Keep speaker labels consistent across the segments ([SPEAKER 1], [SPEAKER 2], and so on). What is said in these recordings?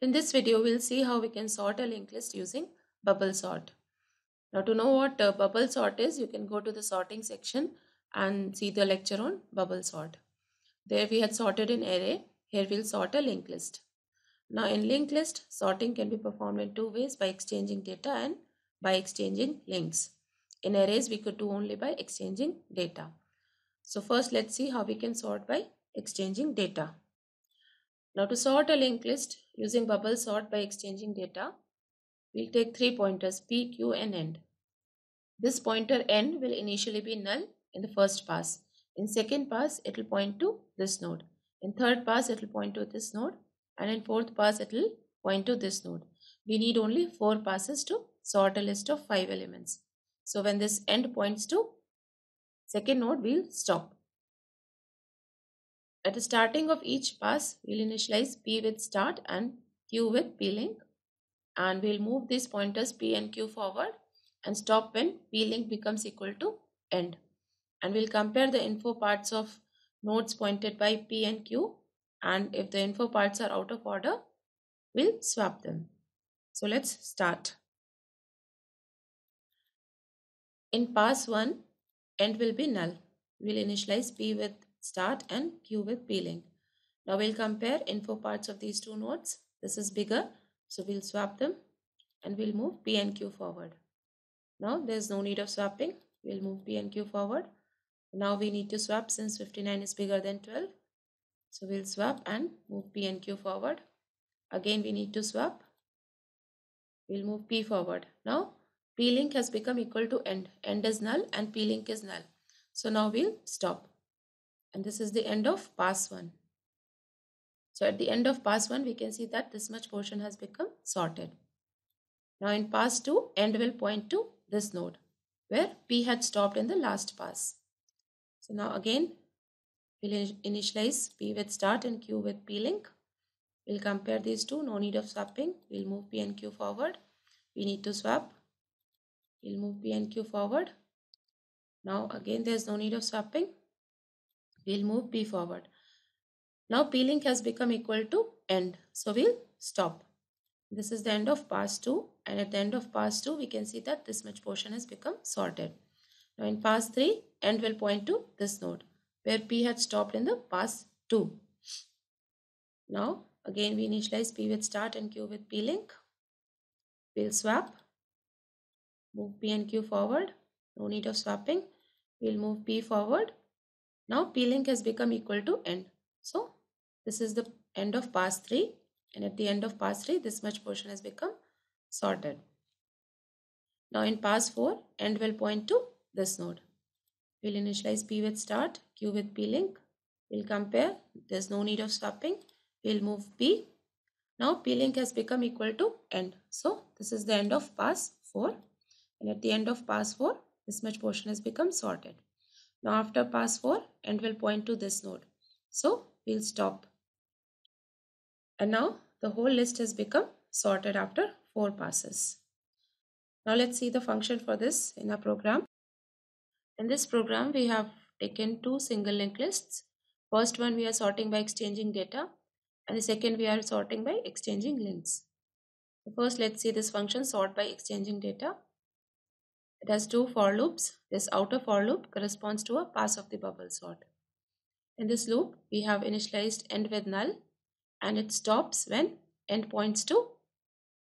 [SPEAKER 1] In this video, we'll see how we can sort a linked list using bubble sort. Now to know what uh, bubble sort is, you can go to the sorting section and see the lecture on bubble sort. There we had sorted an array, here we'll sort a linked list. Now in linked list, sorting can be performed in two ways by exchanging data and by exchanging links. In arrays, we could do only by exchanging data. So first let's see how we can sort by exchanging data. Now to sort a linked list using bubble sort by exchanging data, we'll take three pointers P, Q and end. This pointer n will initially be null in the first pass. In second pass, it will point to this node. In third pass, it will point to this node. And in fourth pass, it will point to this node. We need only four passes to sort a list of five elements. So when this end points to second node, we'll stop. At the starting of each pass, we'll initialize P with start and Q with P-link and we'll move these pointers P and Q forward and stop when P-link becomes equal to end. And we'll compare the info parts of nodes pointed by P and Q and if the info parts are out of order, we'll swap them. So let's start. In pass 1, end will be null. We'll initialize P with start and cue with peeling. Now we'll compare info parts of these two nodes. This is bigger, so we'll swap them and we'll move P and Q forward. Now there's no need of swapping. We'll move P and Q forward. Now we need to swap since 59 is bigger than 12. So we'll swap and move P and Q forward. Again we need to swap. We'll move P forward. Now P link has become equal to end. End is null and P link is null. So now we'll stop and this is the end of pass 1. So at the end of pass 1 we can see that this much portion has become sorted. Now in pass 2 end will point to this node where P had stopped in the last pass. So now again we'll initialize P with start and Q with P link. We'll compare these two no need of swapping. We'll move P and Q forward. We need to swap. We'll move P and Q forward. Now again there is no need of swapping. We'll move P forward. Now P-link has become equal to end. So we'll stop. This is the end of pass 2 and at the end of pass 2 we can see that this much portion has become sorted. Now in pass 3 end will point to this node where P had stopped in the pass 2. Now again we initialize P with start and Q with P link. We'll swap. Move P and Q forward. No need of swapping. We'll move P forward now P link has become equal to end. So this is the end of pass 3 and at the end of pass 3 this much portion has become sorted. Now in pass 4 end will point to this node. We'll initialize P with start, Q with P link. We'll compare. There's no need of swapping. We'll move P. Now P link has become equal to end. So this is the end of pass 4 and at the end of pass 4 this much portion has become sorted. Now after pass 4 and will point to this node. So we'll stop. And now the whole list has become sorted after 4 passes. Now let's see the function for this in our program. In this program we have taken two single linked lists. First one we are sorting by exchanging data and the second we are sorting by exchanging links. first let's see this function sort by exchanging data. It has two for loops. This outer for loop corresponds to a pass of the bubble sort. In this loop, we have initialized end with null and it stops when end points to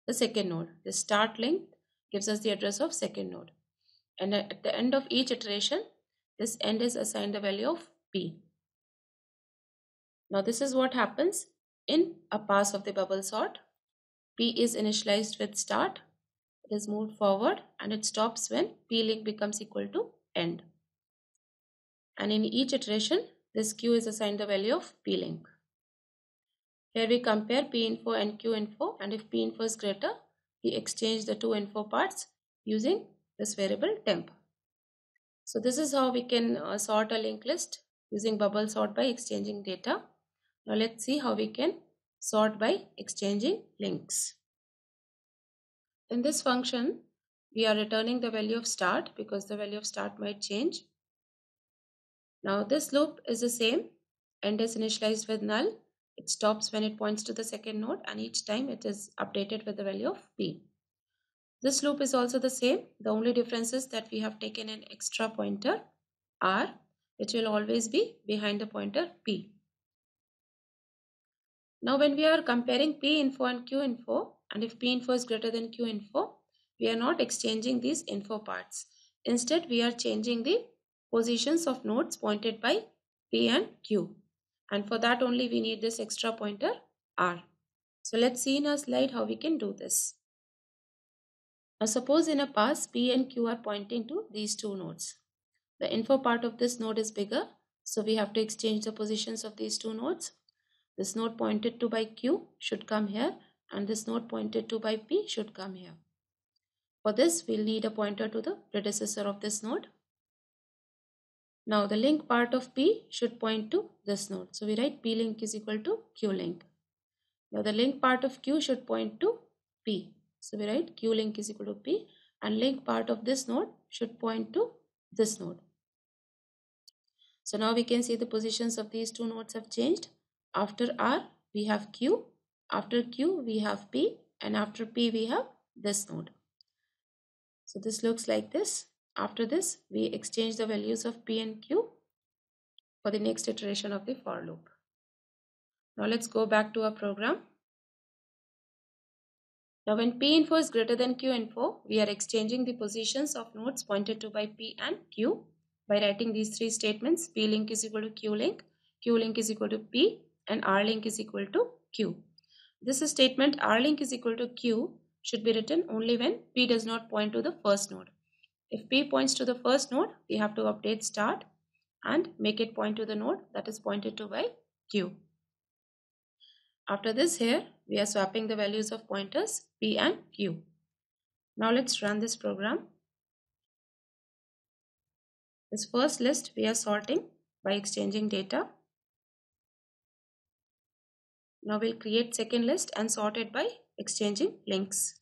[SPEAKER 1] the second node. The start link gives us the address of second node. And at the end of each iteration, this end is assigned the value of p. Now this is what happens in a pass of the bubble sort. p is initialized with start is moved forward and it stops when P link becomes equal to end. And in each iteration, this Q is assigned the value of P link. Here we compare P info and Q info and if P info is greater, we exchange the two info parts using this variable temp. So this is how we can uh, sort a linked list using bubble sort by exchanging data. Now let's see how we can sort by exchanging links. In this function, we are returning the value of start because the value of start might change. Now this loop is the same and is initialized with null. It stops when it points to the second node and each time it is updated with the value of p. This loop is also the same. The only difference is that we have taken an extra pointer r which will always be behind the pointer p. Now when we are comparing p info and q info, and if P info is greater than Q info, we are not exchanging these info parts. Instead, we are changing the positions of nodes pointed by P and Q. And for that only we need this extra pointer R. So let's see in our slide how we can do this. Now suppose in a pass P and Q are pointing to these two nodes. The info part of this node is bigger so we have to exchange the positions of these two nodes. This node pointed to by Q should come here and this node pointed to by P should come here. For this, we'll need a pointer to the predecessor of this node. Now the link part of P should point to this node. So we write P link is equal to Q link. Now the link part of Q should point to P. So we write Q link is equal to P and link part of this node should point to this node. So now we can see the positions of these two nodes have changed. After R, we have Q after Q, we have P and after P, we have this node. So this looks like this. After this, we exchange the values of P and Q for the next iteration of the for loop. Now let's go back to our program. Now when P info is greater than Q info, we are exchanging the positions of nodes pointed to by P and Q by writing these three statements P link is equal to Q link, Q link is equal to P and R link is equal to Q. This statement R link is equal to Q should be written only when P does not point to the first node. If P points to the first node, we have to update start and make it point to the node that is pointed to by Q. After this here, we are swapping the values of pointers P and Q. Now let's run this program. This first list we are sorting by exchanging data now we'll create second list and sort it by exchanging links.